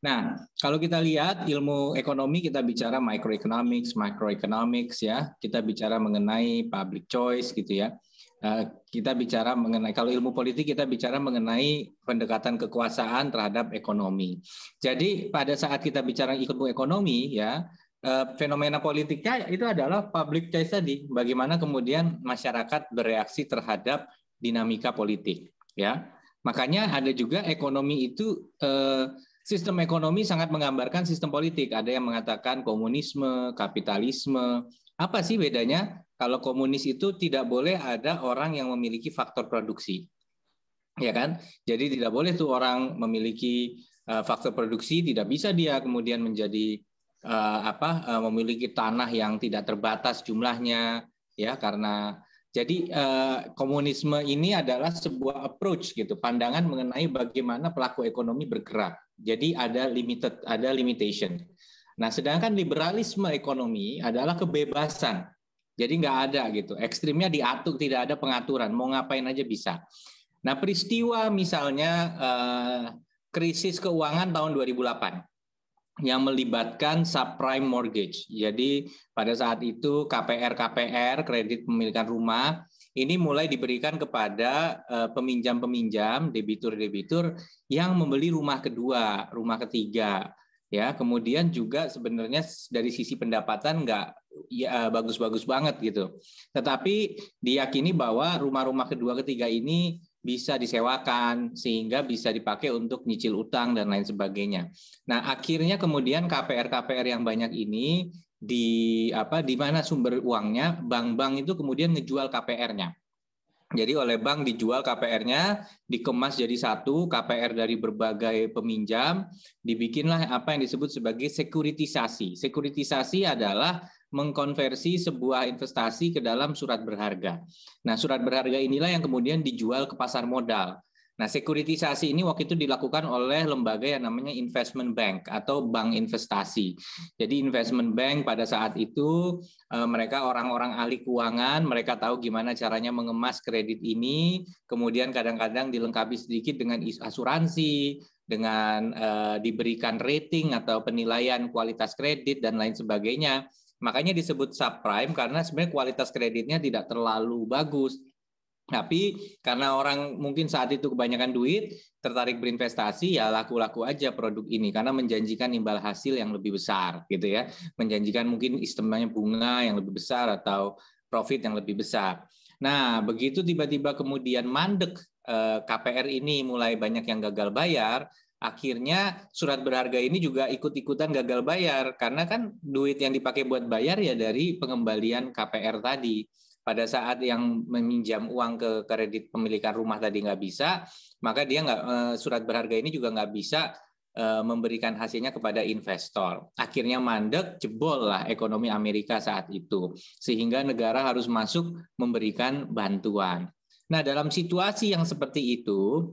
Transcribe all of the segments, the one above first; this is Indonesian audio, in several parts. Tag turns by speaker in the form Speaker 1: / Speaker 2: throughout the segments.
Speaker 1: Nah, kalau kita lihat ilmu ekonomi kita bicara microeconomics, macroeconomics ya, kita bicara mengenai public choice gitu ya. Eh, kita bicara mengenai kalau ilmu politik kita bicara mengenai pendekatan kekuasaan terhadap ekonomi. Jadi pada saat kita bicara ilmu ekonomi ya, eh, fenomena politiknya itu adalah public choice tadi, bagaimana kemudian masyarakat bereaksi terhadap dinamika politik ya. Makanya ada juga ekonomi itu eh, sistem ekonomi sangat menggambarkan sistem politik. Ada yang mengatakan komunisme, kapitalisme. Apa sih bedanya? Kalau komunis itu tidak boleh ada orang yang memiliki faktor produksi. Ya kan? Jadi tidak boleh tuh orang memiliki eh, faktor produksi, tidak bisa dia kemudian menjadi eh, apa? memiliki tanah yang tidak terbatas jumlahnya ya karena jadi eh, komunisme ini adalah sebuah approach gitu, pandangan mengenai bagaimana pelaku ekonomi bergerak. Jadi ada limited, ada limitation. Nah, sedangkan liberalisme ekonomi adalah kebebasan. Jadi nggak ada gitu, ekstrimnya diatur, tidak ada pengaturan, mau ngapain aja bisa. Nah, peristiwa misalnya eh, krisis keuangan tahun 2008 yang melibatkan subprime mortgage. Jadi pada saat itu KPR KPR kredit pemilikan rumah ini mulai diberikan kepada eh, peminjam-peminjam, debitur-debitur yang membeli rumah kedua, rumah ketiga. Ya, kemudian juga sebenarnya dari sisi pendapatan nggak ya eh, bagus-bagus banget gitu. Tetapi diyakini bahwa rumah-rumah kedua ketiga ini bisa disewakan sehingga bisa dipakai untuk nyicil utang dan lain sebagainya. Nah, akhirnya kemudian KPR-KPR yang banyak ini di apa di mana sumber uangnya? Bank-bank itu kemudian ngejual KPR-nya. Jadi oleh bank dijual KPR-nya, dikemas jadi satu KPR dari berbagai peminjam, dibikinlah apa yang disebut sebagai sekuritisasi. Sekuritisasi adalah mengkonversi sebuah investasi ke dalam surat berharga. Nah, surat berharga inilah yang kemudian dijual ke pasar modal. Nah, sekuritisasi ini waktu itu dilakukan oleh lembaga yang namanya investment bank atau bank investasi. Jadi investment bank pada saat itu eh, mereka orang-orang ahli keuangan, mereka tahu gimana caranya mengemas kredit ini, kemudian kadang-kadang dilengkapi sedikit dengan asuransi, dengan eh, diberikan rating atau penilaian kualitas kredit dan lain sebagainya. Makanya disebut subprime karena sebenarnya kualitas kreditnya tidak terlalu bagus. Tapi karena orang mungkin saat itu kebanyakan duit, tertarik berinvestasi, ya laku-laku aja produk ini karena menjanjikan imbal hasil yang lebih besar, gitu ya. Menjanjikan mungkin istimewanya bunga yang lebih besar atau profit yang lebih besar. Nah, begitu tiba-tiba kemudian mandek eh, KPR ini mulai banyak yang gagal bayar, akhirnya surat berharga ini juga ikut-ikutan gagal bayar karena kan duit yang dipakai buat bayar ya dari pengembalian KPR tadi. Pada saat yang meminjam uang ke kredit pemilikan rumah tadi nggak bisa, maka dia nggak eh, surat berharga ini juga nggak bisa eh, memberikan hasilnya kepada investor. Akhirnya mandek, jebol lah ekonomi Amerika saat itu. Sehingga negara harus masuk memberikan bantuan. Nah, dalam situasi yang seperti itu,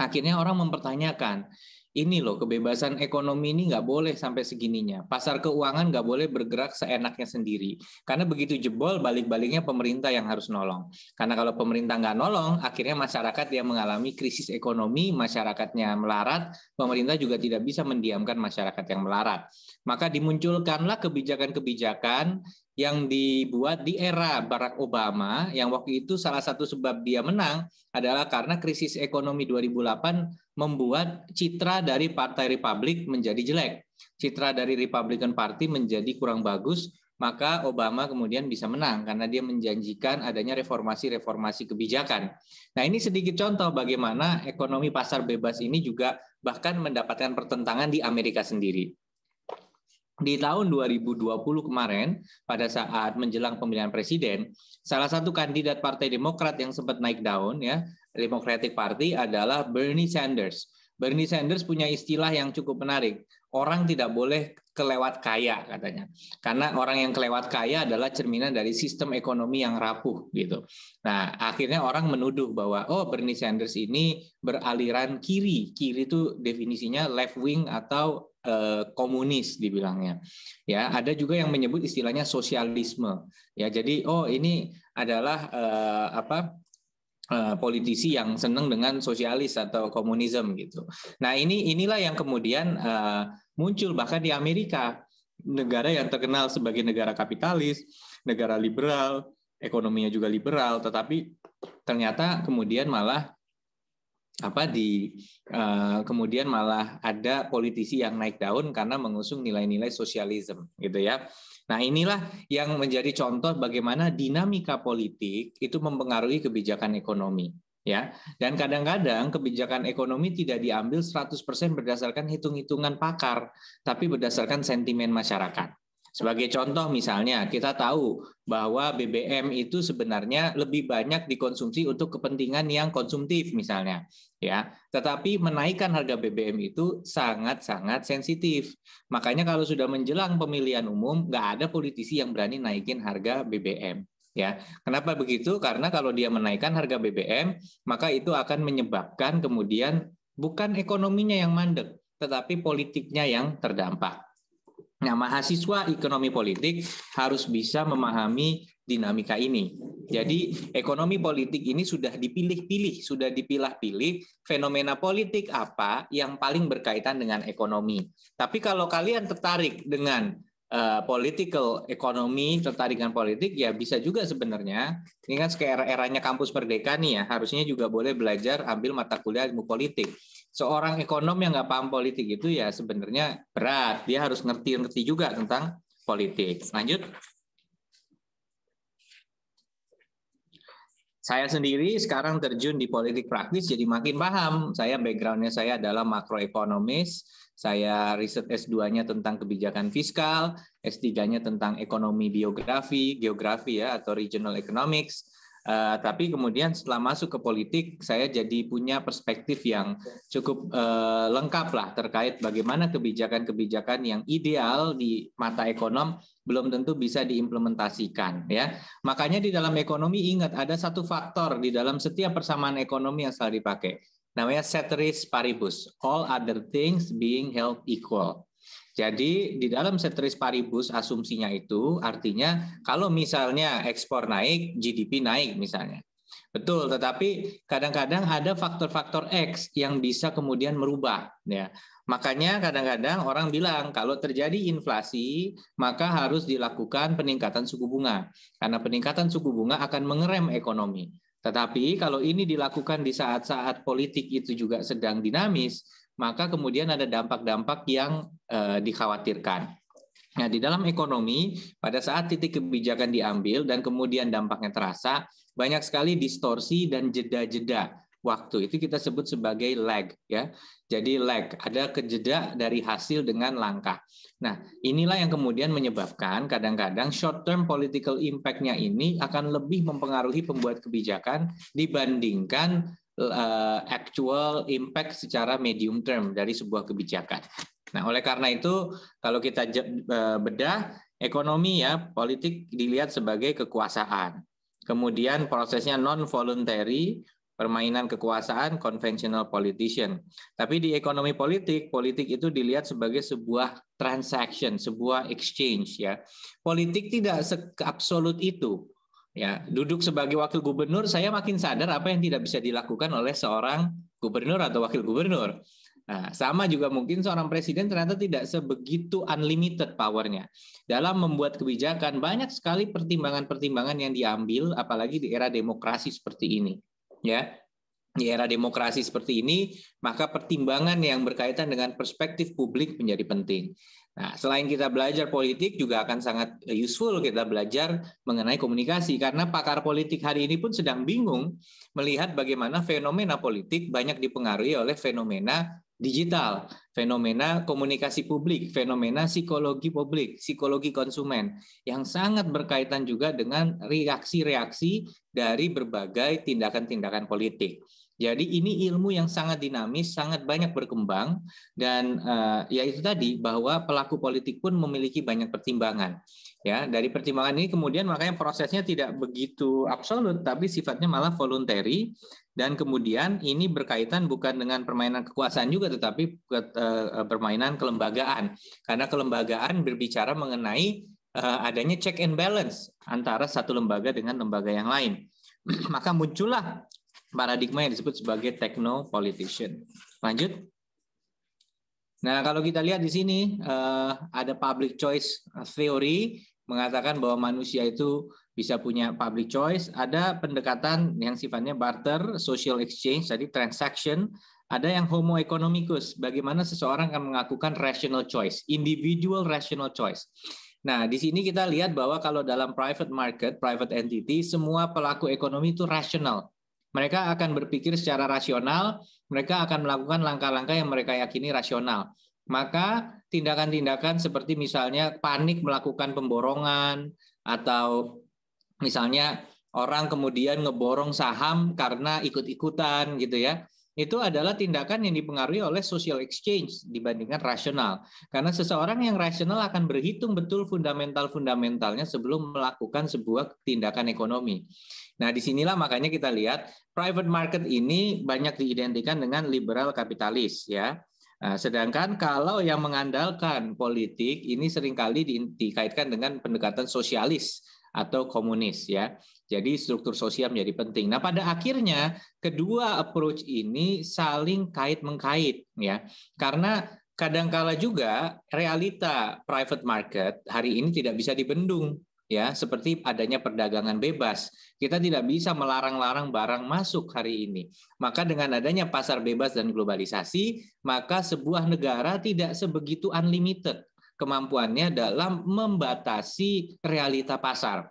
Speaker 1: Akhirnya orang mempertanyakan, ini loh kebebasan ekonomi ini nggak boleh sampai segininya. Pasar keuangan nggak boleh bergerak seenaknya sendiri. Karena begitu jebol balik-baliknya pemerintah yang harus nolong. Karena kalau pemerintah nggak nolong, akhirnya masyarakat yang mengalami krisis ekonomi, masyarakatnya melarat, pemerintah juga tidak bisa mendiamkan masyarakat yang melarat. Maka dimunculkanlah kebijakan-kebijakan yang dibuat di era Barack Obama yang waktu itu salah satu sebab dia menang adalah karena krisis ekonomi 2008 membuat citra dari Partai Republik menjadi jelek. Citra dari Republican Party menjadi kurang bagus, maka Obama kemudian bisa menang karena dia menjanjikan adanya reformasi-reformasi kebijakan. Nah, ini sedikit contoh bagaimana ekonomi pasar bebas ini juga bahkan mendapatkan pertentangan di Amerika sendiri di tahun 2020 kemarin pada saat menjelang pemilihan presiden salah satu kandidat Partai Demokrat yang sempat naik daun ya Democratic Party adalah Bernie Sanders. Bernie Sanders punya istilah yang cukup menarik. Orang tidak boleh kelewat kaya katanya. Karena orang yang kelewat kaya adalah cerminan dari sistem ekonomi yang rapuh gitu. Nah, akhirnya orang menuduh bahwa oh Bernie Sanders ini beraliran kiri. Kiri itu definisinya left wing atau Eh, komunis dibilangnya. Ya, ada juga yang menyebut istilahnya sosialisme. Ya, jadi oh ini adalah eh, apa? Eh, politisi yang senang dengan sosialis atau komunisme gitu. Nah ini inilah yang kemudian uh, muncul bahkan di Amerika negara yang terkenal sebagai negara kapitalis, negara liberal, ekonominya juga liberal, tetapi ternyata kemudian malah apa di uh, kemudian malah ada politisi yang naik daun karena mengusung nilai-nilai sosialisme gitu ya. Nah, inilah yang menjadi contoh bagaimana dinamika politik itu mempengaruhi kebijakan ekonomi ya. Dan kadang-kadang kebijakan ekonomi tidak diambil 100% berdasarkan hitung-hitungan pakar, tapi berdasarkan sentimen masyarakat. Sebagai contoh misalnya kita tahu bahwa BBM itu sebenarnya lebih banyak dikonsumsi untuk kepentingan yang konsumtif misalnya ya. Tetapi menaikkan harga BBM itu sangat-sangat sensitif. Makanya kalau sudah menjelang pemilihan umum nggak ada politisi yang berani naikin harga BBM ya. Kenapa begitu? Karena kalau dia menaikkan harga BBM maka itu akan menyebabkan kemudian bukan ekonominya yang mandek tetapi politiknya yang terdampak Nah, mahasiswa ekonomi politik harus bisa memahami dinamika ini. Jadi, ekonomi politik ini sudah dipilih-pilih, sudah dipilah-pilih fenomena politik apa yang paling berkaitan dengan ekonomi. Tapi kalau kalian tertarik dengan Political eh, political economy dengan politik ya bisa juga sebenarnya ini kan sekarang eranya kampus merdeka nih ya harusnya juga boleh belajar ambil mata kuliah ilmu politik seorang ekonom yang nggak paham politik itu ya sebenarnya berat dia harus ngerti-ngerti juga tentang politik lanjut saya sendiri sekarang terjun di politik praktis jadi makin paham saya backgroundnya saya adalah makroekonomis saya riset S2-nya tentang kebijakan fiskal, S3-nya tentang ekonomi biografi, geografi ya atau regional economics. Uh, tapi kemudian setelah masuk ke politik, saya jadi punya perspektif yang cukup uh, lengkap lah terkait bagaimana kebijakan-kebijakan yang ideal di mata ekonom belum tentu bisa diimplementasikan. Ya, makanya di dalam ekonomi ingat ada satu faktor di dalam setiap persamaan ekonomi yang selalu dipakai namanya ceteris paribus, all other things being held equal. Jadi di dalam ceteris paribus asumsinya itu artinya kalau misalnya ekspor naik, GDP naik misalnya. Betul, tetapi kadang-kadang ada faktor-faktor X yang bisa kemudian merubah ya. Makanya kadang-kadang orang bilang kalau terjadi inflasi, maka harus dilakukan peningkatan suku bunga karena peningkatan suku bunga akan mengerem ekonomi. Tetapi kalau ini dilakukan di saat-saat politik itu juga sedang dinamis, maka kemudian ada dampak-dampak yang eh, dikhawatirkan. Nah, di dalam ekonomi, pada saat titik kebijakan diambil dan kemudian dampaknya terasa, banyak sekali distorsi dan jeda-jeda waktu. Itu kita sebut sebagai lag ya. Jadi lag, ada kejeda dari hasil dengan langkah. Nah, inilah yang kemudian menyebabkan kadang-kadang short term political impact-nya ini akan lebih mempengaruhi pembuat kebijakan dibandingkan uh, actual impact secara medium term dari sebuah kebijakan. Nah, oleh karena itu kalau kita eh, bedah ekonomi ya, politik dilihat sebagai kekuasaan. Kemudian prosesnya non voluntary, permainan kekuasaan konvensional politician. Tapi di ekonomi politik, politik itu dilihat sebagai sebuah transaction, sebuah exchange ya. Politik tidak absolut itu. Ya, duduk sebagai wakil gubernur saya makin sadar apa yang tidak bisa dilakukan oleh seorang gubernur atau wakil gubernur. Nah, sama juga mungkin seorang presiden ternyata tidak sebegitu unlimited powernya. Dalam membuat kebijakan, banyak sekali pertimbangan-pertimbangan yang diambil, apalagi di era demokrasi seperti ini ya di era demokrasi seperti ini, maka pertimbangan yang berkaitan dengan perspektif publik menjadi penting. Nah, selain kita belajar politik juga akan sangat useful kita belajar mengenai komunikasi karena pakar politik hari ini pun sedang bingung melihat bagaimana fenomena politik banyak dipengaruhi oleh fenomena digital, fenomena komunikasi publik, fenomena psikologi publik, psikologi konsumen yang sangat berkaitan juga dengan reaksi-reaksi dari berbagai tindakan-tindakan politik. Jadi ini ilmu yang sangat dinamis, sangat banyak berkembang dan uh, ya itu tadi bahwa pelaku politik pun memiliki banyak pertimbangan. Ya, dari pertimbangan ini kemudian makanya prosesnya tidak begitu absolut tapi sifatnya malah voluntary dan kemudian ini berkaitan bukan dengan permainan kekuasaan juga tetapi eh, permainan kelembagaan karena kelembagaan berbicara mengenai eh, adanya check and balance antara satu lembaga dengan lembaga yang lain maka muncullah paradigma yang disebut sebagai techno politician lanjut Nah, kalau kita lihat di sini eh, ada public choice theory mengatakan bahwa manusia itu bisa punya public choice, ada pendekatan yang sifatnya barter, social exchange, jadi transaction, ada yang homo economicus, bagaimana seseorang akan melakukan rational choice, individual rational choice. Nah, di sini kita lihat bahwa kalau dalam private market, private entity, semua pelaku ekonomi itu rasional. Mereka akan berpikir secara rasional, mereka akan melakukan langkah-langkah yang mereka yakini rasional maka tindakan-tindakan seperti misalnya panik melakukan pemborongan atau misalnya orang kemudian ngeborong saham karena ikut-ikutan gitu ya. Itu adalah tindakan yang dipengaruhi oleh social exchange dibandingkan rasional. Karena seseorang yang rasional akan berhitung betul fundamental-fundamentalnya sebelum melakukan sebuah tindakan ekonomi. Nah, disinilah makanya kita lihat private market ini banyak diidentikan dengan liberal kapitalis ya. Nah, sedangkan kalau yang mengandalkan politik ini seringkali di, dikaitkan dengan pendekatan sosialis atau komunis ya. Jadi struktur sosial menjadi penting. Nah, pada akhirnya kedua approach ini saling kait mengkait ya. Karena kadangkala juga realita private market hari ini tidak bisa dibendung ya seperti adanya perdagangan bebas. Kita tidak bisa melarang-larang barang masuk hari ini. Maka dengan adanya pasar bebas dan globalisasi, maka sebuah negara tidak sebegitu unlimited kemampuannya dalam membatasi realita pasar.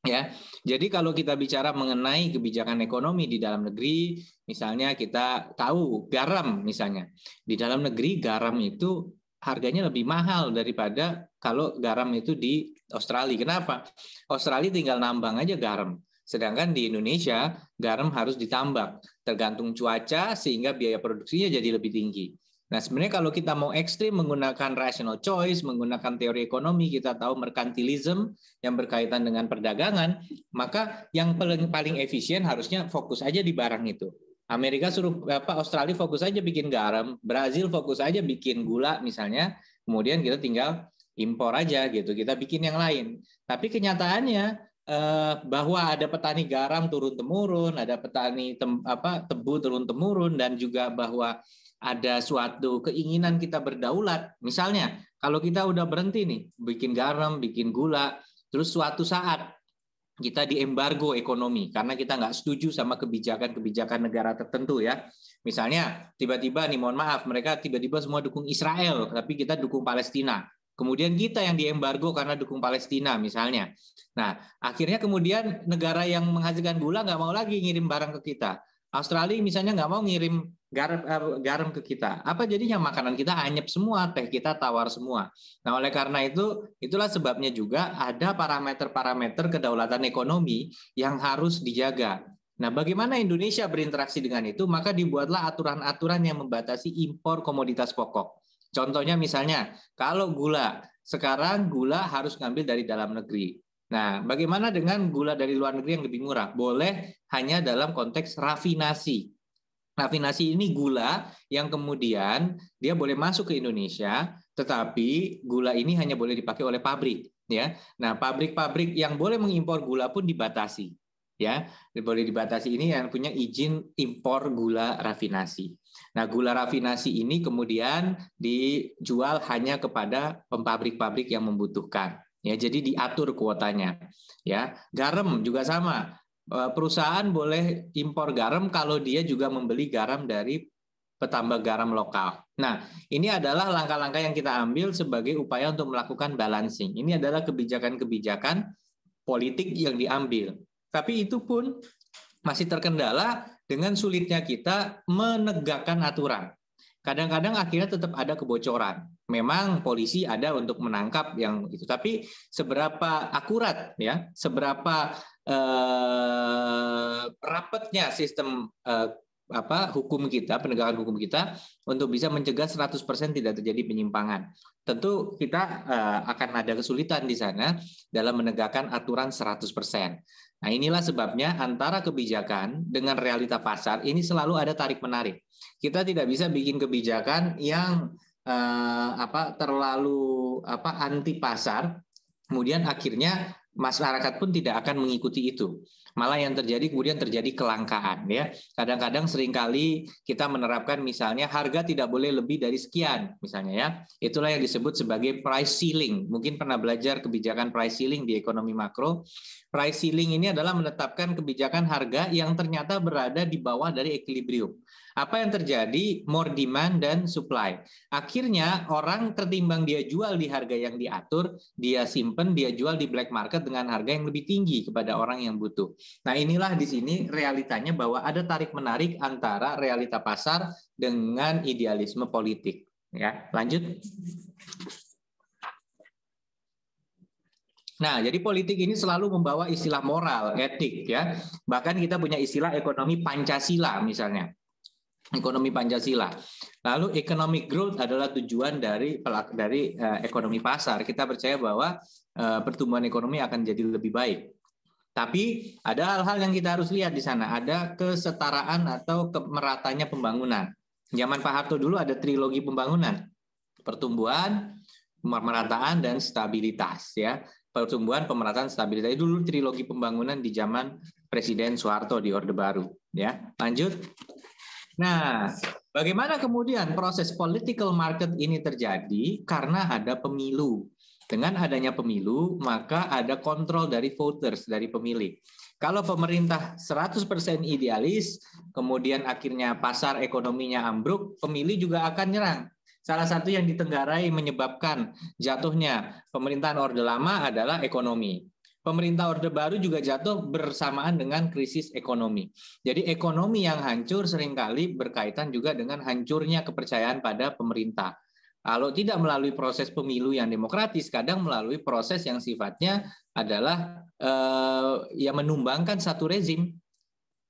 Speaker 1: Ya, jadi kalau kita bicara mengenai kebijakan ekonomi di dalam negeri, misalnya kita tahu garam misalnya di dalam negeri garam itu harganya lebih mahal daripada kalau garam itu di Australia. Kenapa? Australia tinggal nambang aja garam. Sedangkan di Indonesia, garam harus ditambak. Tergantung cuaca, sehingga biaya produksinya jadi lebih tinggi. Nah, sebenarnya kalau kita mau ekstrim menggunakan rational choice, menggunakan teori ekonomi, kita tahu merkantilism yang berkaitan dengan perdagangan, maka yang paling efisien harusnya fokus aja di barang itu. Amerika suruh apa Australia fokus aja bikin garam, Brazil fokus aja bikin gula misalnya, kemudian kita tinggal impor aja gitu, kita bikin yang lain. Tapi kenyataannya eh, bahwa ada petani garam turun temurun, ada petani tem, apa tebu turun temurun dan juga bahwa ada suatu keinginan kita berdaulat. Misalnya, kalau kita udah berhenti nih bikin garam, bikin gula, terus suatu saat kita di embargo ekonomi karena kita nggak setuju sama kebijakan-kebijakan negara tertentu ya. Misalnya tiba-tiba nih mohon maaf mereka tiba-tiba semua dukung Israel tapi kita dukung Palestina. Kemudian kita yang di embargo karena dukung Palestina misalnya. Nah akhirnya kemudian negara yang menghasilkan gula nggak mau lagi ngirim barang ke kita. Australia misalnya nggak mau ngirim garam, eh, garam ke kita. Apa jadinya makanan kita anyep semua, teh kita tawar semua. Nah, oleh karena itu, itulah sebabnya juga ada parameter-parameter kedaulatan ekonomi yang harus dijaga. Nah, bagaimana Indonesia berinteraksi dengan itu? Maka dibuatlah aturan-aturan yang membatasi impor komoditas pokok. Contohnya misalnya, kalau gula, sekarang gula harus ngambil dari dalam negeri. Nah, bagaimana dengan gula dari luar negeri yang lebih murah? Boleh hanya dalam konteks rafinasi. Rafinasi ini gula yang kemudian dia boleh masuk ke Indonesia, tetapi gula ini hanya boleh dipakai oleh pabrik, ya. Nah, pabrik-pabrik yang boleh mengimpor gula pun dibatasi, ya. Boleh dibatasi ini yang punya izin impor gula rafinasi. Nah, gula rafinasi ini kemudian dijual hanya kepada pabrik-pabrik yang membutuhkan ya jadi diatur kuotanya ya garam juga sama e, perusahaan boleh impor garam kalau dia juga membeli garam dari petambak garam lokal. Nah, ini adalah langkah-langkah yang kita ambil sebagai upaya untuk melakukan balancing. Ini adalah kebijakan-kebijakan politik yang diambil. Tapi itu pun masih terkendala dengan sulitnya kita menegakkan aturan. Kadang-kadang akhirnya tetap ada kebocoran memang polisi ada untuk menangkap yang itu tapi seberapa akurat ya seberapa eh, rapatnya sistem eh, apa hukum kita penegakan hukum kita untuk bisa mencegah 100% tidak terjadi penyimpangan tentu kita eh, akan ada kesulitan di sana dalam menegakkan aturan 100%. Nah, inilah sebabnya antara kebijakan dengan realita pasar ini selalu ada tarik-menarik. Kita tidak bisa bikin kebijakan yang eh, apa terlalu apa anti pasar, kemudian akhirnya masyarakat pun tidak akan mengikuti itu. Malah yang terjadi kemudian terjadi kelangkaan ya. Kadang-kadang seringkali kita menerapkan misalnya harga tidak boleh lebih dari sekian misalnya ya. Itulah yang disebut sebagai price ceiling. Mungkin pernah belajar kebijakan price ceiling di ekonomi makro Price ceiling ini adalah menetapkan kebijakan harga yang ternyata berada di bawah dari equilibrium. Apa yang terjadi? More demand dan supply. Akhirnya orang tertimbang dia jual di harga yang diatur, dia simpen, dia jual di black market dengan harga yang lebih tinggi kepada orang yang butuh. Nah inilah di sini realitanya bahwa ada tarik-menarik antara realita pasar dengan idealisme politik. Ya, lanjut. Nah, jadi politik ini selalu membawa istilah moral, etik ya. Bahkan kita punya istilah ekonomi Pancasila misalnya. Ekonomi Pancasila. Lalu economic growth adalah tujuan dari dari uh, ekonomi pasar. Kita percaya bahwa uh, pertumbuhan ekonomi akan jadi lebih baik. Tapi ada hal-hal yang kita harus lihat di sana. Ada kesetaraan atau kemeratanya pembangunan. Zaman Pak Harto dulu ada trilogi pembangunan. Pertumbuhan, pemerataan dan stabilitas ya pertumbuhan pemerataan stabilitas dulu trilogi pembangunan di zaman Presiden Soeharto di Orde Baru ya lanjut nah bagaimana kemudian proses political market ini terjadi karena ada pemilu dengan adanya pemilu maka ada kontrol dari voters dari pemilih kalau pemerintah 100% idealis kemudian akhirnya pasar ekonominya ambruk pemilih juga akan nyerang Salah satu yang ditenggarai menyebabkan jatuhnya pemerintahan Orde Lama adalah ekonomi. Pemerintah Orde Baru juga jatuh bersamaan dengan krisis ekonomi. Jadi ekonomi yang hancur seringkali berkaitan juga dengan hancurnya kepercayaan pada pemerintah. Kalau tidak melalui proses pemilu yang demokratis, kadang melalui proses yang sifatnya adalah eh, yang menumbangkan satu rezim.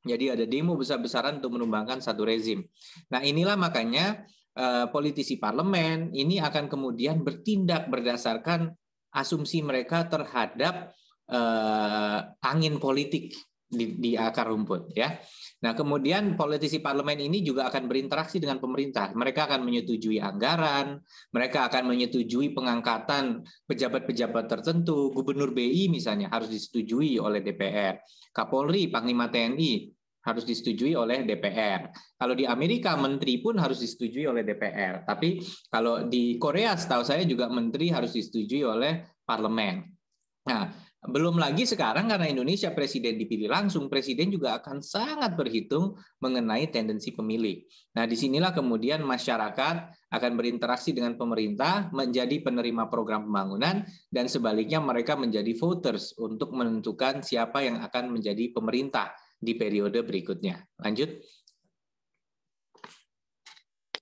Speaker 1: Jadi ada demo besar-besaran untuk menumbangkan satu rezim. Nah inilah makanya Eh, politisi parlemen ini akan kemudian bertindak berdasarkan asumsi mereka terhadap eh, angin politik di, di akar rumput ya. Nah, kemudian politisi parlemen ini juga akan berinteraksi dengan pemerintah. Mereka akan menyetujui anggaran, mereka akan menyetujui pengangkatan pejabat-pejabat tertentu. Gubernur BI misalnya harus disetujui oleh DPR. Kapolri, Panglima TNI harus disetujui oleh DPR. Kalau di Amerika menteri pun harus disetujui oleh DPR. Tapi kalau di Korea setahu saya juga menteri harus disetujui oleh parlemen. Nah, belum lagi sekarang karena Indonesia presiden dipilih langsung, presiden juga akan sangat berhitung mengenai tendensi pemilih. Nah, disinilah kemudian masyarakat akan berinteraksi dengan pemerintah, menjadi penerima program pembangunan, dan sebaliknya mereka menjadi voters untuk menentukan siapa yang akan menjadi pemerintah di periode berikutnya. Lanjut.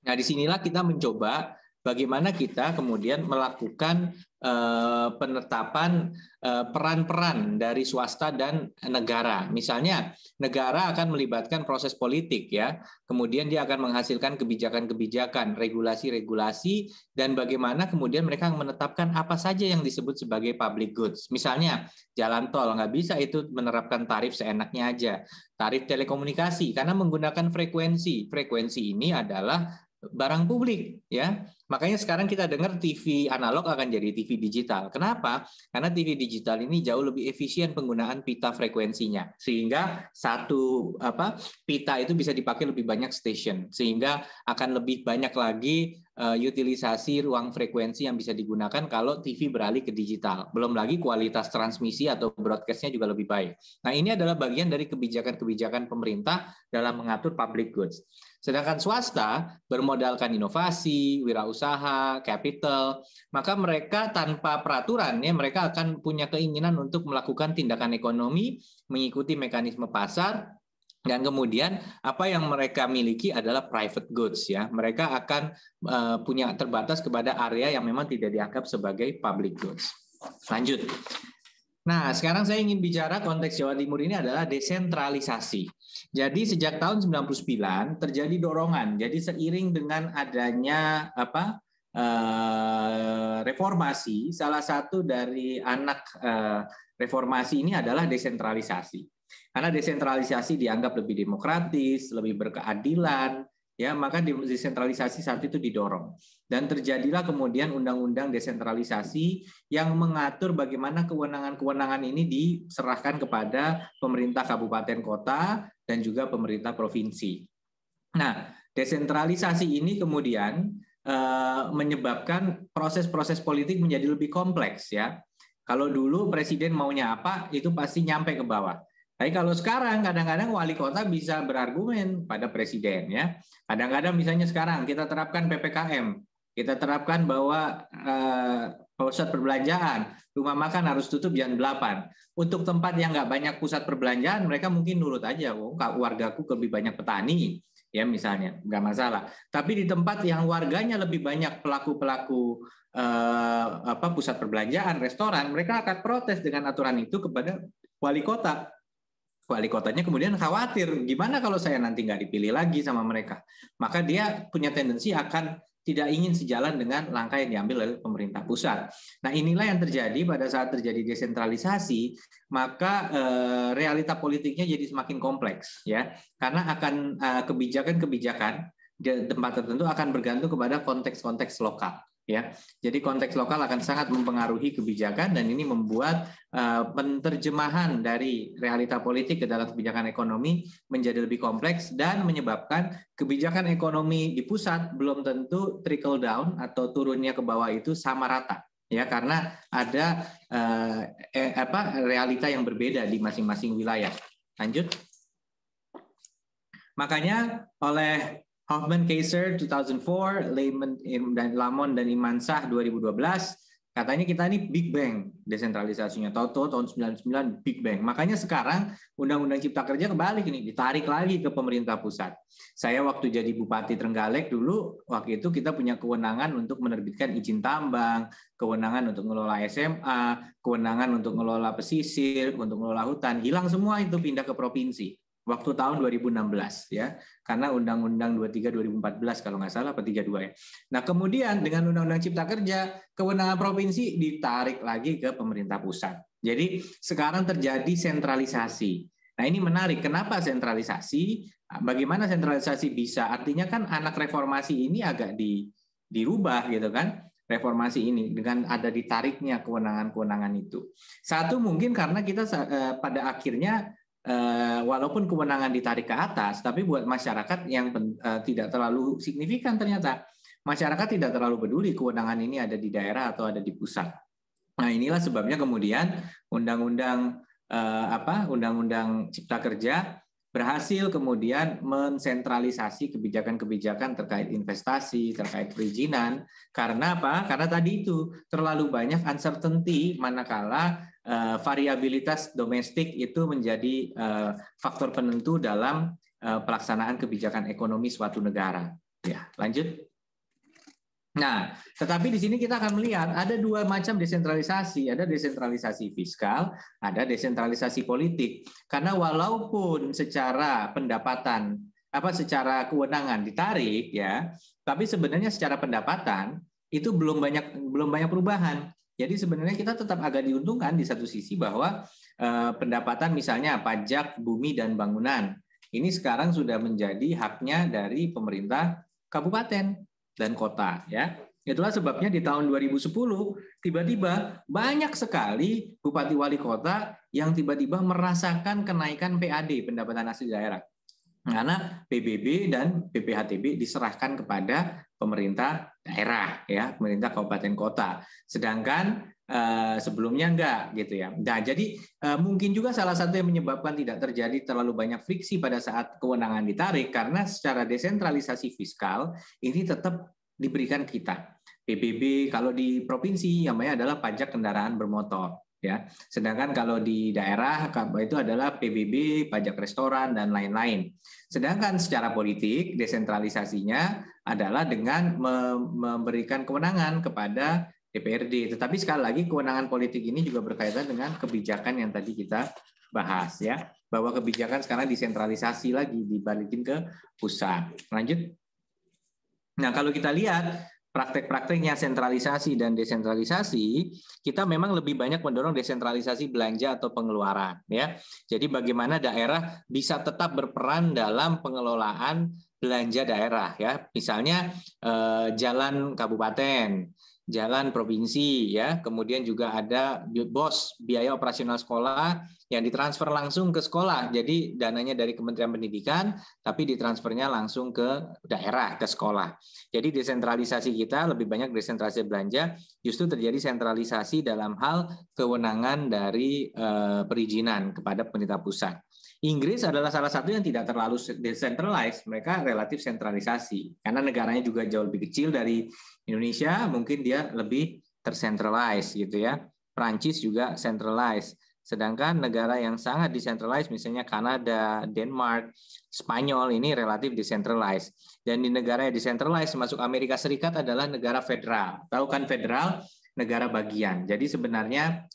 Speaker 1: Nah, disinilah kita mencoba bagaimana kita kemudian melakukan eh, penetapan eh, peran-peran dari swasta dan negara. Misalnya, negara akan melibatkan proses politik ya. Kemudian dia akan menghasilkan kebijakan-kebijakan, regulasi-regulasi dan bagaimana kemudian mereka menetapkan apa saja yang disebut sebagai public goods. Misalnya, jalan tol nggak bisa itu menerapkan tarif seenaknya aja. Tarif telekomunikasi karena menggunakan frekuensi. Frekuensi ini adalah barang publik ya Makanya sekarang kita dengar TV analog akan jadi TV digital. Kenapa? Karena TV digital ini jauh lebih efisien penggunaan pita frekuensinya. Sehingga satu apa pita itu bisa dipakai lebih banyak station. Sehingga akan lebih banyak lagi uh, utilisasi ruang frekuensi yang bisa digunakan kalau TV beralih ke digital. Belum lagi kualitas transmisi atau broadcastnya juga lebih baik. Nah ini adalah bagian dari kebijakan-kebijakan pemerintah dalam mengatur public goods. Sedangkan swasta bermodalkan inovasi, wirausaha, usaha, capital, maka mereka tanpa peraturan ya mereka akan punya keinginan untuk melakukan tindakan ekonomi mengikuti mekanisme pasar dan kemudian apa yang mereka miliki adalah private goods ya mereka akan uh, punya terbatas kepada area yang memang tidak dianggap sebagai public goods lanjut Nah, sekarang saya ingin bicara konteks Jawa Timur ini adalah desentralisasi. Jadi sejak tahun 99 terjadi dorongan. Jadi seiring dengan adanya apa? Eh, reformasi, salah satu dari anak eh, reformasi ini adalah desentralisasi. Karena desentralisasi dianggap lebih demokratis, lebih berkeadilan, ya maka desentralisasi saat itu didorong dan terjadilah kemudian undang-undang desentralisasi yang mengatur bagaimana kewenangan-kewenangan ini diserahkan kepada pemerintah kabupaten kota dan juga pemerintah provinsi. Nah, desentralisasi ini kemudian e, menyebabkan proses-proses politik menjadi lebih kompleks ya. Kalau dulu presiden maunya apa, itu pasti nyampe ke bawah. Tapi kalau sekarang kadang-kadang wali kota bisa berargumen pada presiden ya. Kadang-kadang misalnya sekarang kita terapkan PPKM, kita terapkan bahwa eh, pusat perbelanjaan, rumah makan harus tutup jam 8. Untuk tempat yang nggak banyak pusat perbelanjaan, mereka mungkin nurut aja, oh, ku lebih banyak petani, ya misalnya nggak masalah. Tapi di tempat yang warganya lebih banyak pelaku-pelaku eh, pusat perbelanjaan, restoran, mereka akan protes dengan aturan itu kepada wali kota wali kotanya kemudian khawatir gimana kalau saya nanti nggak dipilih lagi sama mereka maka dia punya tendensi akan tidak ingin sejalan dengan langkah yang diambil oleh pemerintah pusat. Nah inilah yang terjadi pada saat terjadi desentralisasi, maka e, realita politiknya jadi semakin kompleks ya, karena akan eh, kebijakan-kebijakan di tempat tertentu akan bergantung kepada konteks-konteks lokal ya. Jadi konteks lokal akan sangat mempengaruhi kebijakan dan ini membuat uh, penterjemahan dari realita politik ke dalam kebijakan ekonomi menjadi lebih kompleks dan menyebabkan kebijakan ekonomi di pusat belum tentu trickle down atau turunnya ke bawah itu sama rata ya karena ada uh, eh, apa realita yang berbeda di masing-masing wilayah. Lanjut. Makanya oleh Hoffman Kaiser 2004, Lehman dan Lamon dan Imansah 2012. Katanya kita ini Big Bang desentralisasinya. Toto tahun 99 Big Bang. Makanya sekarang Undang-Undang Cipta Kerja kebalik ini ditarik lagi ke pemerintah pusat. Saya waktu jadi Bupati Trenggalek dulu waktu itu kita punya kewenangan untuk menerbitkan izin tambang, kewenangan untuk ngelola SMA, kewenangan untuk ngelola pesisir, untuk ngelola hutan. Hilang semua itu pindah ke provinsi waktu tahun 2016 ya karena undang-undang 23 2014 kalau nggak salah atau 32 ya. Nah, kemudian dengan undang-undang cipta kerja kewenangan provinsi ditarik lagi ke pemerintah pusat. Jadi sekarang terjadi sentralisasi. Nah, ini menarik. Kenapa sentralisasi? Bagaimana sentralisasi bisa? Artinya kan anak reformasi ini agak di dirubah gitu kan reformasi ini dengan ada ditariknya kewenangan-kewenangan itu. Satu mungkin karena kita eh, pada akhirnya Eh, walaupun kewenangan ditarik ke atas, tapi buat masyarakat yang eh, tidak terlalu signifikan ternyata masyarakat tidak terlalu peduli kewenangan ini ada di daerah atau ada di pusat. Nah inilah sebabnya kemudian undang-undang eh, apa undang-undang Cipta Kerja berhasil kemudian mensentralisasi kebijakan-kebijakan terkait investasi, terkait perizinan. Karena apa? Karena tadi itu terlalu banyak uncertainty manakala uh, variabilitas domestik itu menjadi uh, faktor penentu dalam uh, pelaksanaan kebijakan ekonomi suatu negara. Ya, lanjut. Nah, tetapi di sini kita akan melihat ada dua macam desentralisasi, ada desentralisasi fiskal, ada desentralisasi politik. Karena walaupun secara pendapatan apa secara kewenangan ditarik ya, tapi sebenarnya secara pendapatan itu belum banyak belum banyak perubahan jadi sebenarnya kita tetap agak diuntungkan di satu sisi bahwa eh, pendapatan misalnya pajak bumi dan bangunan ini sekarang sudah menjadi haknya dari pemerintah kabupaten dan kota ya. Itulah sebabnya di tahun 2010 tiba-tiba banyak sekali bupati wali kota yang tiba-tiba merasakan kenaikan PAD pendapatan asli daerah karena PBB dan PPHTB diserahkan kepada pemerintah daerah ya pemerintah kabupaten kota sedangkan eh, sebelumnya enggak gitu ya nah jadi eh, mungkin juga salah satu yang menyebabkan tidak terjadi terlalu banyak friksi pada saat kewenangan ditarik karena secara desentralisasi fiskal ini tetap diberikan kita PBB kalau di provinsi namanya adalah pajak kendaraan bermotor ya. Sedangkan kalau di daerah itu adalah PBB, pajak restoran dan lain-lain. Sedangkan secara politik desentralisasinya adalah dengan memberikan kewenangan kepada DPRD. Tetapi sekali lagi kewenangan politik ini juga berkaitan dengan kebijakan yang tadi kita bahas ya, bahwa kebijakan sekarang desentralisasi lagi dibalikin ke pusat. Lanjut. Nah, kalau kita lihat praktek-prakteknya sentralisasi dan desentralisasi, kita memang lebih banyak mendorong desentralisasi belanja atau pengeluaran ya. Jadi bagaimana daerah bisa tetap berperan dalam pengelolaan belanja daerah ya. Misalnya eh, jalan kabupaten jalan provinsi ya, kemudian juga ada BOS biaya operasional sekolah yang ditransfer langsung ke sekolah. Jadi dananya dari Kementerian Pendidikan tapi ditransfernya langsung ke daerah, ke sekolah. Jadi desentralisasi kita lebih banyak desentralisasi belanja, justru terjadi sentralisasi dalam hal kewenangan dari eh, perizinan kepada pemerintah pusat. Inggris adalah salah satu yang tidak terlalu decentralized, mereka relatif sentralisasi karena negaranya juga jauh lebih kecil dari Indonesia, mungkin dia lebih tercentralized gitu ya. Prancis juga centralized. Sedangkan negara yang sangat decentralized misalnya Kanada, Denmark, Spanyol ini relatif decentralized. Dan di negara yang decentralized masuk Amerika Serikat adalah negara federal. Tahu kan federal? negara bagian. Jadi sebenarnya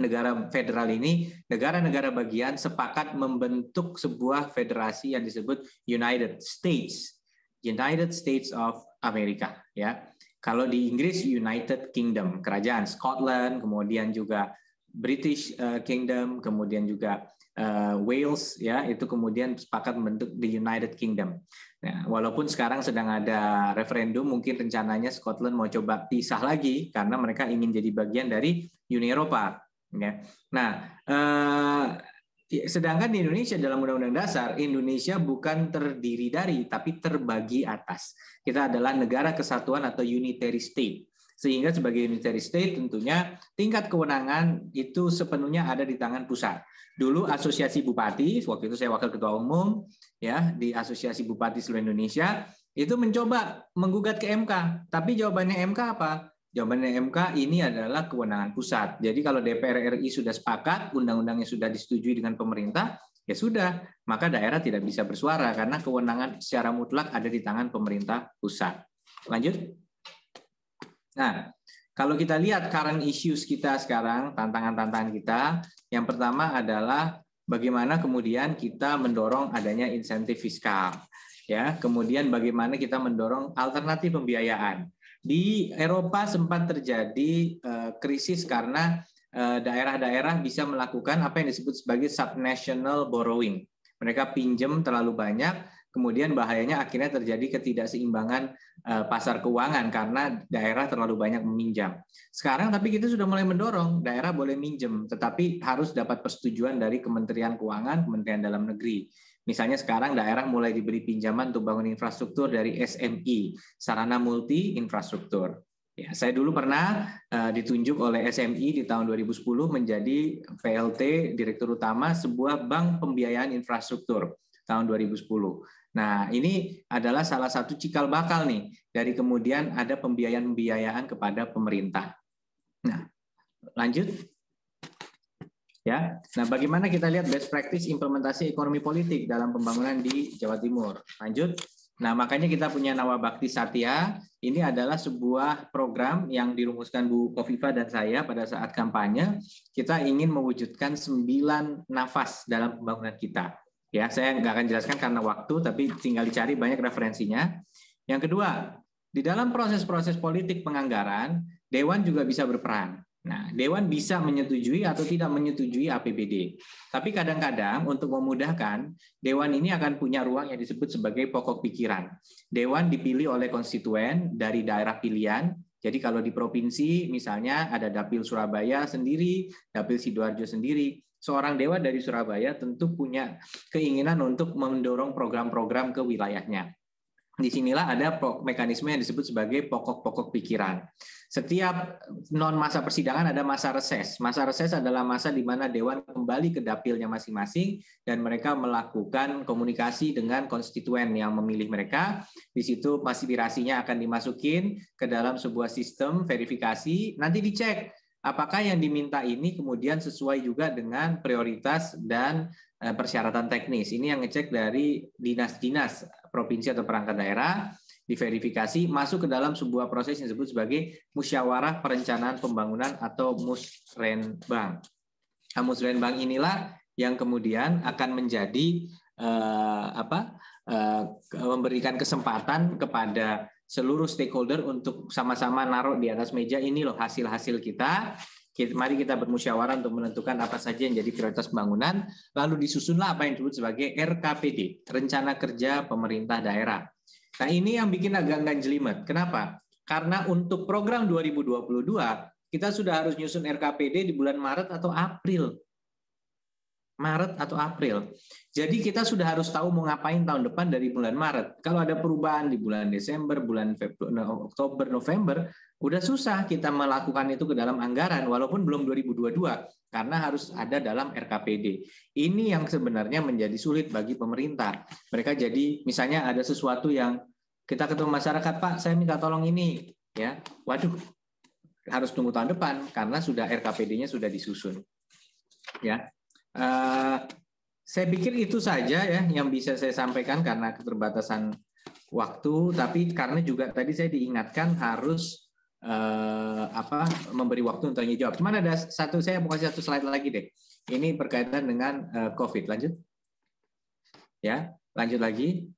Speaker 1: negara federal ini, negara-negara bagian sepakat membentuk sebuah federasi yang disebut United States, United States of America, ya. Kalau di Inggris United Kingdom, kerajaan Scotland, kemudian juga British eh, Kingdom, kemudian juga uh, Wales, ya itu kemudian sepakat membentuk the United Kingdom. Nah, walaupun sekarang sedang ada referendum, mungkin rencananya Scotland mau coba pisah lagi karena mereka ingin jadi bagian dari Uni Eropa. Ya. Nah, eh, sedangkan di Indonesia dalam Undang-Undang Dasar, Indonesia bukan terdiri dari, tapi terbagi atas. Kita adalah negara kesatuan atau unitary state. Sehingga sebagai unitary state tentunya tingkat kewenangan itu sepenuhnya ada di tangan pusat. Dulu asosiasi bupati, waktu itu saya wakil ketua umum ya di asosiasi bupati seluruh Indonesia, itu mencoba menggugat ke MK, tapi jawabannya MK apa? Jawabannya MK ini adalah kewenangan pusat. Jadi kalau DPR RI sudah sepakat, undang-undangnya sudah disetujui dengan pemerintah, ya sudah, maka daerah tidak bisa bersuara karena kewenangan secara mutlak ada di tangan pemerintah pusat. Lanjut. Nah, kalau kita lihat current issues kita sekarang, tantangan-tantangan kita, yang pertama adalah bagaimana kemudian kita mendorong adanya insentif fiskal. Ya, kemudian bagaimana kita mendorong alternatif pembiayaan di Eropa sempat terjadi eh, krisis karena eh, daerah-daerah bisa melakukan apa yang disebut sebagai subnational borrowing. Mereka pinjam terlalu banyak, kemudian bahayanya akhirnya terjadi ketidakseimbangan eh, pasar keuangan karena daerah terlalu banyak meminjam. Sekarang tapi kita sudah mulai mendorong daerah boleh minjem, tetapi harus dapat persetujuan dari Kementerian Keuangan, Kementerian Dalam Negeri. Misalnya sekarang daerah mulai diberi pinjaman untuk bangun infrastruktur dari SMI, e, sarana multi infrastruktur. Ya, saya dulu pernah eh, ditunjuk oleh SMI e di tahun 2010 menjadi PLT direktur utama sebuah bank pembiayaan infrastruktur tahun 2010. Nah, ini adalah salah satu cikal bakal nih dari kemudian ada pembiayaan-pembiayaan kepada pemerintah. Nah, lanjut Ya. Nah, bagaimana kita lihat best practice implementasi ekonomi politik dalam pembangunan di Jawa Timur? Lanjut. Nah, makanya kita punya Nawabakti Satya. Ini adalah sebuah program yang dirumuskan Bu Kofifa dan saya pada saat kampanye. Kita ingin mewujudkan sembilan nafas dalam pembangunan kita. Ya, saya nggak akan jelaskan karena waktu, tapi tinggal dicari banyak referensinya. Yang kedua, di dalam proses-proses politik penganggaran, Dewan juga bisa berperan. Nah, dewan bisa menyetujui atau tidak menyetujui APBD. Tapi kadang-kadang untuk memudahkan, dewan ini akan punya ruang yang disebut sebagai pokok pikiran. Dewan dipilih oleh konstituen dari daerah pilihan. Jadi kalau di provinsi misalnya ada Dapil Surabaya sendiri, Dapil Sidoarjo sendiri, seorang dewan dari Surabaya tentu punya keinginan untuk mendorong program-program ke wilayahnya. Disinilah ada mekanisme yang disebut sebagai pokok-pokok pikiran. Setiap non masa persidangan ada masa reses. Masa reses adalah masa di mana dewan kembali ke dapilnya masing-masing dan mereka melakukan komunikasi dengan konstituen yang memilih mereka. Di situ aspirasinya akan dimasukin ke dalam sebuah sistem verifikasi. Nanti dicek apakah yang diminta ini kemudian sesuai juga dengan prioritas dan eh, persyaratan teknis. Ini yang ngecek dari dinas-dinas provinsi atau perangkat daerah diverifikasi masuk ke dalam sebuah proses yang disebut sebagai musyawarah perencanaan pembangunan atau musrenbang. Nah, musrenbang inilah yang kemudian akan menjadi eh, apa eh, memberikan kesempatan kepada seluruh stakeholder untuk sama-sama naruh di atas meja ini loh hasil-hasil kita, mari kita bermusyawarah untuk menentukan apa saja yang jadi prioritas pembangunan, lalu disusunlah apa yang disebut sebagai RKPD, Rencana Kerja Pemerintah Daerah. Nah, ini yang bikin agak jelimet. Kenapa? Karena untuk program 2022, kita sudah harus nyusun RKPD di bulan Maret atau April. Maret atau April. Jadi kita sudah harus tahu mau ngapain tahun depan dari bulan Maret. Kalau ada perubahan di bulan Desember, bulan Februari, Oktober, November, udah susah kita melakukan itu ke dalam anggaran walaupun belum 2022 karena harus ada dalam RKPD. Ini yang sebenarnya menjadi sulit bagi pemerintah. Mereka jadi misalnya ada sesuatu yang kita ketemu masyarakat Pak saya minta tolong ini ya waduh harus tunggu tahun depan karena sudah RKPD-nya sudah disusun ya uh, saya pikir itu saja ya yang bisa saya sampaikan karena keterbatasan waktu tapi karena juga tadi saya diingatkan harus uh, apa memberi waktu untuk tanya jawab. Cuman ada satu saya mau kasih satu slide lagi deh. Ini berkaitan dengan uh, COVID. Lanjut. Ya, lanjut lagi.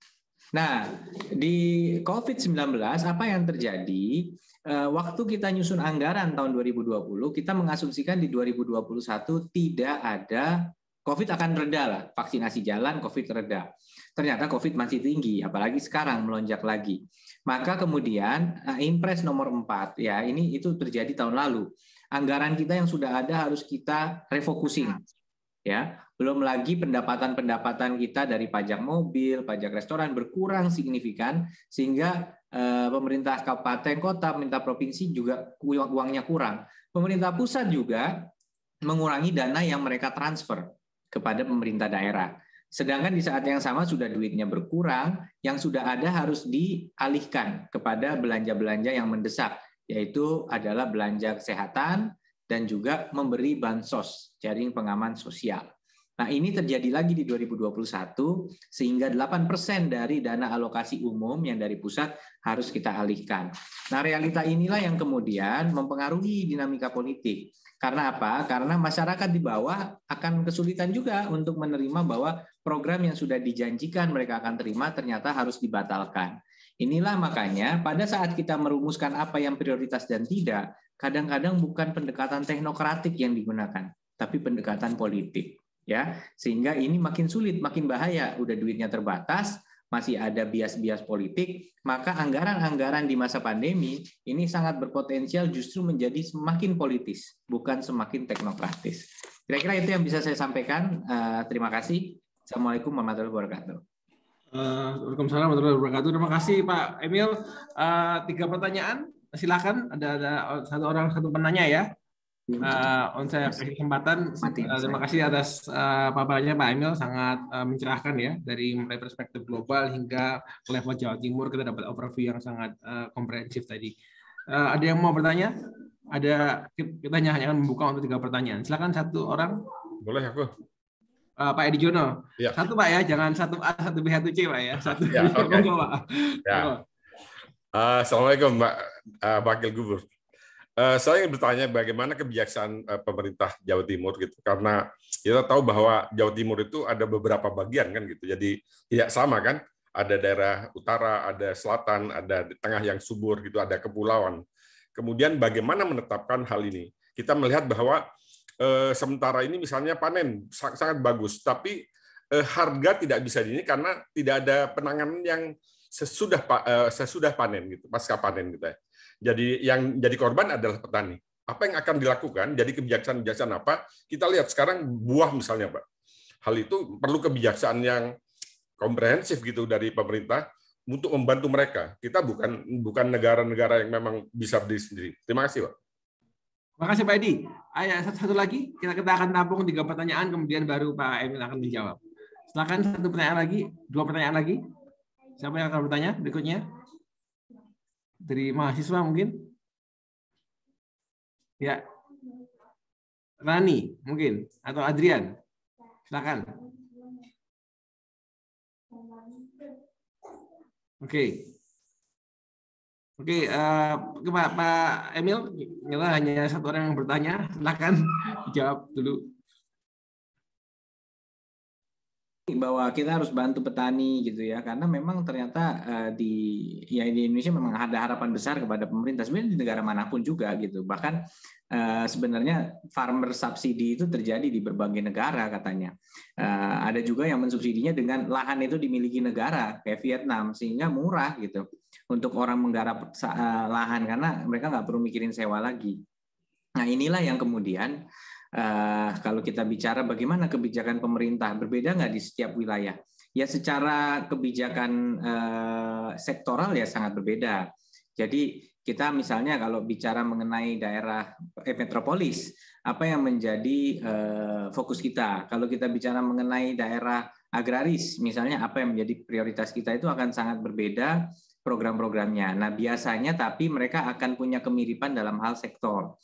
Speaker 1: Nah, di COVID-19 apa yang terjadi? Eh, waktu kita nyusun anggaran tahun 2020, kita mengasumsikan di 2021 tidak ada COVID akan reda lah, vaksinasi jalan, COVID reda. Ternyata COVID masih tinggi, apalagi sekarang melonjak lagi. Maka kemudian eh, impres nomor 4, ya ini itu terjadi tahun lalu. Anggaran kita yang sudah ada harus kita refocusing ya belum lagi pendapatan-pendapatan kita dari pajak mobil, pajak restoran berkurang signifikan sehingga eh, pemerintah kabupaten kota, pemerintah provinsi juga uangnya kurang. Pemerintah pusat juga mengurangi dana yang mereka transfer kepada pemerintah daerah. Sedangkan di saat yang sama sudah duitnya berkurang, yang sudah ada harus dialihkan kepada belanja-belanja yang mendesak, yaitu adalah belanja kesehatan, dan juga memberi bansos, jaring pengaman sosial. Nah, ini terjadi lagi di 2021 sehingga 8% dari dana alokasi umum yang dari pusat harus kita alihkan. Nah, realita inilah yang kemudian mempengaruhi dinamika politik. Karena apa? Karena masyarakat di bawah akan kesulitan juga untuk menerima bahwa program yang sudah dijanjikan mereka akan terima ternyata harus dibatalkan. Inilah makanya pada saat kita merumuskan apa yang prioritas dan tidak, kadang-kadang bukan pendekatan teknokratik yang digunakan, tapi pendekatan politik, ya. Sehingga ini makin sulit, makin bahaya. Udah duitnya terbatas, masih ada bias-bias politik, maka anggaran-anggaran di masa pandemi ini sangat berpotensial justru menjadi semakin politis, bukan semakin teknokratis. Kira-kira itu yang bisa saya sampaikan. Eh, terima kasih. Assalamualaikum warahmatullahi wabarakatuh.
Speaker 2: Uh, Waalaikumsalam warahmatullahi wabarakatuh. Terima kasih Pak Emil. Uh, tiga pertanyaan silakan ada, ada satu orang satu penanya ya. Uh, iya, eh, on saya kesempatan. Uh, terima kasih atas uh, paparannya Pak Emil sangat uh, mencerahkan ya dari mulai perspektif global hingga level Jawa Timur kita dapat overview yang sangat uh, komprehensif tadi. Uh, ada yang mau bertanya? Ada kita hanya akan membuka untuk tiga pertanyaan. Silakan satu orang. Boleh aku. Uh, Pak Edi Jono. Ya. Satu Pak ya, jangan satu A, satu B, satu C Pak ya. Satu ya, okay. Pak. Ya. Eh, Assalamualaikum Mbak uh, Wakil Gubernur. Eh, saya ingin bertanya bagaimana kebijaksanaan pemerintah Jawa Timur gitu, karena kita tahu bahwa Jawa Timur itu ada beberapa bagian kan gitu, jadi tidak sama kan, ada daerah utara, ada selatan, ada di tengah yang subur gitu, ada kepulauan. Kemudian bagaimana menetapkan hal ini? Kita melihat bahwa uh, sementara ini misalnya panen sangat, bagus, tapi uh, harga tidak bisa ini karena tidak ada penanganan yang sesudah eh, sesudah panen gitu, pasca panen gitu ya. Jadi yang jadi korban adalah petani. Apa yang akan dilakukan? Jadi kebijaksanaan-kebijaksanaan apa? Kita lihat sekarang buah misalnya, Pak. Hal itu perlu kebijaksanaan yang komprehensif gitu dari pemerintah untuk membantu mereka. Kita bukan bukan negara-negara yang memang bisa berdiri sendiri. Terima kasih, Pak. Terima kasih Pak Edi. Ah, ya, satu, satu lagi, kita, kita akan nampung tiga pertanyaan, kemudian baru Pak Emil akan menjawab. Silakan satu pertanyaan lagi, dua pertanyaan lagi. Siapa yang akan bertanya berikutnya? Dari mahasiswa mungkin? Ya. Rani mungkin atau Adrian. Silakan. Oke. Okay. Oke, okay, uh, eh, Pak Emil, hanya satu orang yang bertanya. Silakan jawab dulu.
Speaker 1: bahwa kita harus bantu petani gitu ya karena memang ternyata uh, di ya di Indonesia memang ada harapan besar kepada pemerintah sebenarnya di negara manapun juga gitu bahkan uh, sebenarnya farmer subsidi itu terjadi di berbagai negara katanya uh, ada juga yang mensubsidinya dengan lahan itu dimiliki negara kayak Vietnam sehingga murah gitu untuk orang menggarap lahan karena mereka nggak perlu mikirin sewa lagi nah inilah yang kemudian uh, kalau kita bicara bagaimana kebijakan pemerintah berbeda nggak di setiap wilayah? Ya secara kebijakan uh, sektoral ya sangat berbeda. Jadi kita misalnya kalau bicara mengenai daerah eh, metropolis, apa yang menjadi uh, fokus kita? Kalau kita bicara mengenai daerah agraris, misalnya apa yang menjadi prioritas kita itu akan sangat berbeda program-programnya. Nah biasanya tapi mereka akan punya kemiripan dalam hal sektor.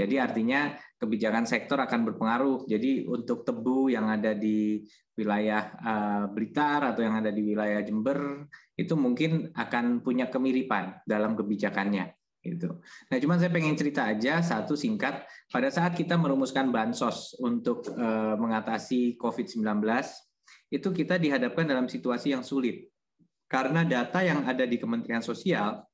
Speaker 1: Jadi artinya kebijakan sektor akan berpengaruh. Jadi untuk tebu yang ada di wilayah eh, Blitar atau yang ada di wilayah Jember itu mungkin akan punya kemiripan dalam kebijakannya gitu. Nah, cuman saya pengen cerita aja satu singkat pada saat kita merumuskan bansos untuk e, mengatasi COVID-19 itu kita dihadapkan dalam situasi yang sulit. Karena data yang ada di Kementerian Sosial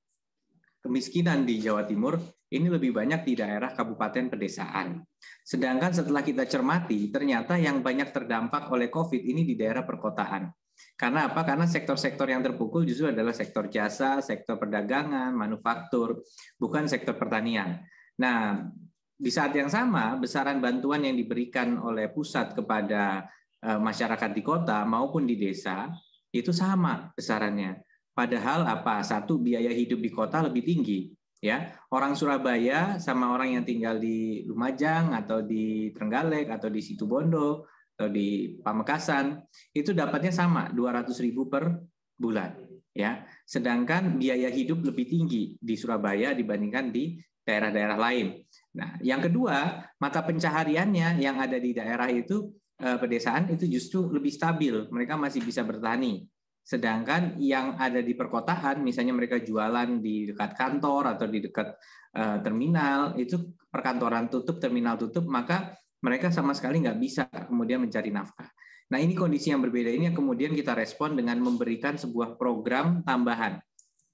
Speaker 1: kemiskinan di Jawa Timur ini lebih banyak di daerah kabupaten pedesaan. Sedangkan setelah kita cermati, ternyata yang banyak terdampak oleh COVID ini di daerah perkotaan. Karena apa? Karena sektor-sektor yang terpukul justru adalah sektor jasa, sektor perdagangan, manufaktur, bukan sektor pertanian. Nah, di saat yang sama, besaran bantuan yang diberikan oleh pusat kepada eh, masyarakat di kota maupun di desa itu sama besarannya. Padahal apa? Satu biaya hidup di kota lebih tinggi, ya orang Surabaya sama orang yang tinggal di Lumajang atau di Trenggalek atau di Situbondo atau di Pamekasan itu dapatnya sama 200 ribu per bulan ya sedangkan biaya hidup lebih tinggi di Surabaya dibandingkan di daerah-daerah lain nah yang kedua mata pencahariannya yang ada di daerah itu eh, pedesaan itu justru lebih stabil mereka masih bisa bertani Sedangkan yang ada di perkotaan, misalnya mereka jualan di dekat kantor atau di dekat uh, terminal, itu perkantoran tutup, terminal tutup, maka mereka sama sekali nggak bisa kemudian mencari nafkah. Nah ini kondisi yang berbeda ini yang kemudian kita respon dengan memberikan sebuah program tambahan.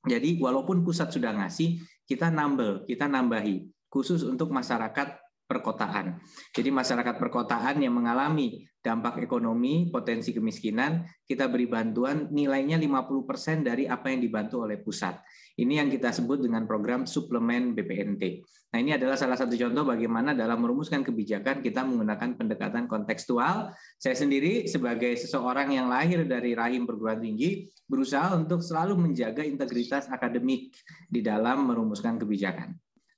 Speaker 1: Jadi walaupun pusat sudah ngasih, kita nambel, kita nambahi khusus untuk masyarakat perkotaan. Jadi masyarakat perkotaan yang mengalami dampak ekonomi, potensi kemiskinan, kita beri bantuan nilainya 50% dari apa yang dibantu oleh pusat. Ini yang kita sebut dengan program suplemen BPNT. Nah, ini adalah salah satu contoh bagaimana dalam merumuskan kebijakan kita menggunakan pendekatan kontekstual. Saya sendiri sebagai seseorang yang lahir dari rahim perguruan tinggi berusaha untuk selalu menjaga integritas akademik di dalam merumuskan kebijakan.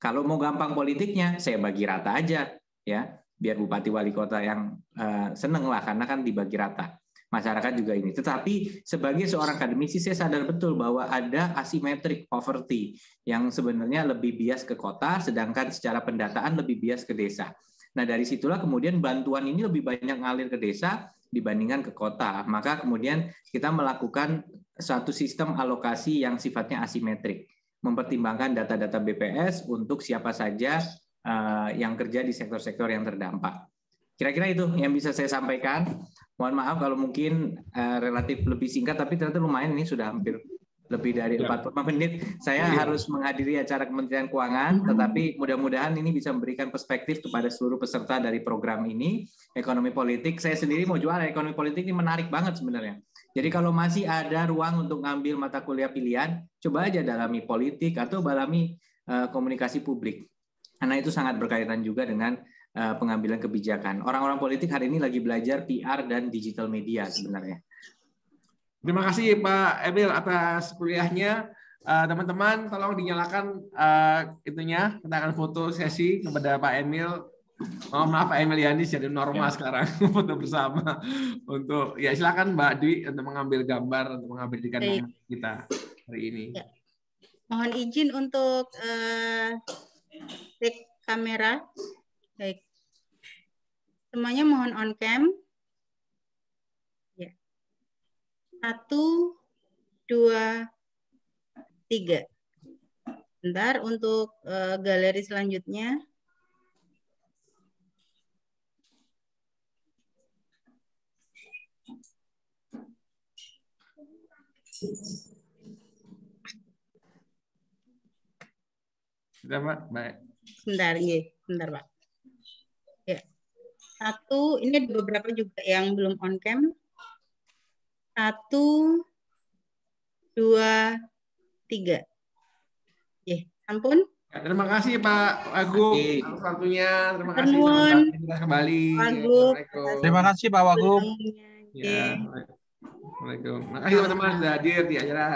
Speaker 1: Kalau mau gampang politiknya, saya bagi rata aja ya, biar bupati wali kota yang uh, seneng lah karena kan dibagi rata. Masyarakat juga ini. Tetapi sebagai seorang akademisi saya sadar betul bahwa ada asimetrik poverty yang sebenarnya lebih bias ke kota, sedangkan secara pendataan lebih bias ke desa. Nah dari situlah kemudian bantuan ini lebih banyak ngalir ke desa dibandingkan ke kota. Maka kemudian kita melakukan satu sistem alokasi yang sifatnya asimetrik mempertimbangkan data-data BPS untuk siapa saja eh, yang kerja di sektor-sektor yang terdampak. Kira-kira itu yang bisa saya sampaikan. Mohon maaf kalau mungkin eh, relatif lebih singkat, tapi ternyata lumayan ini sudah hampir lebih dari ya. 45 menit. Saya ya. harus menghadiri acara Kementerian Keuangan, tetapi mudah-mudahan ini bisa memberikan perspektif kepada seluruh peserta dari program ini, ekonomi politik. Saya sendiri mau jual ekonomi politik ini menarik banget sebenarnya. Jadi kalau masih ada ruang untuk ngambil mata kuliah pilihan, coba aja dalami politik atau dalami eh, komunikasi publik. Karena itu sangat berkaitan juga dengan eh, pengambilan kebijakan. Orang-orang politik hari ini lagi belajar PR dan digital
Speaker 2: media sebenarnya. Terima kasih Pak Emil atas kuliahnya. Eh, teman-teman, uh, tolong dinyalakan uh, itunya, akan foto sesi kepada Pak Emil Oh, maaf Pak Emiliani jadi norma ya. sekarang foto bersama untuk ya silakan Mbak Dwi untuk mengambil gambar untuk mengabadikan momen kita hari ini. Ya.
Speaker 1: Mohon izin untuk uh, take kamera. Baik. Semuanya mohon on cam. Ya. Satu, dua,
Speaker 2: tiga. Bentar untuk uh, galeri selanjutnya. Sudah, Pak. Baik. Sebentar, ya. Sebentar, Pak. Ya. Satu, ini ada beberapa juga yang belum on cam.
Speaker 1: Satu, dua,
Speaker 2: tiga. Iya, ya, ampun. terima kasih Pak Agung, atas waktunya. Terima kasih kembali. Terima kasih Pak Wagub. Ya, Assalamualaikum. Makasih teman-teman sudah hadir di acara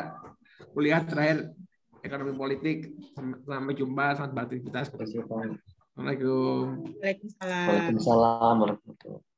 Speaker 2: kuliah terakhir ekonomi politik. Sampai jumpa, sangat selamat beraktivitas. Assalamualaikum. Waalaikumsalam. Waalaikumsalam. Waalaikumsalam.